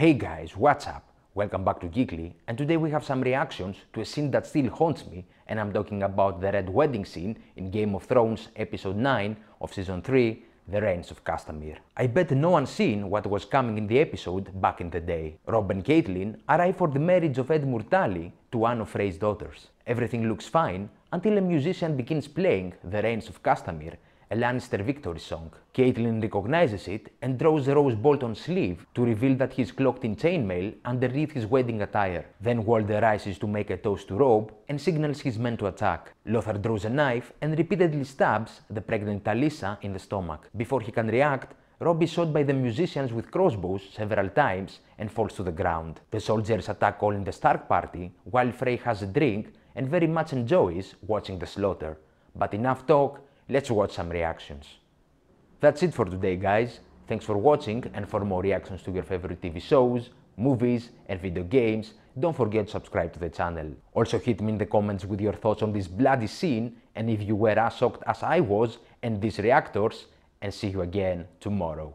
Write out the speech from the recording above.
Hey guys, what's up? Welcome back to Geekly, and today we have some reactions to a scene that still haunts me, and I'm talking about the Red Wedding scene in Game of Thrones Episode 9 of Season 3, The Reigns of Castamere. I bet no one's seen what was coming in the episode back in the day. Rob and Caitlin arrive for the marriage of Edmure Tully to one of Frey's daughters. Everything looks fine until a musician begins playing The Reigns of Castamere a Lannister victory song. Caitlyn recognizes it and draws Rose Bolton's sleeve to reveal that he's cloaked in chainmail underneath his wedding attire. Then Walder rises to make a toast to Rob and signals his men to attack. Lothar draws a knife and repeatedly stabs the pregnant Talisa in the stomach. Before he can react, Rob is shot by the musicians with crossbows several times and falls to the ground. The soldiers attack all in the Stark party, while Frey has a drink and very much enjoys watching the slaughter. But enough talk, Let's watch some reactions. That's it for today, guys. Thanks for watching and for more reactions to your favorite TV shows, movies and video games, don't forget to subscribe to the channel. Also hit me in the comments with your thoughts on this bloody scene and if you were as shocked as I was and these reactors and see you again tomorrow.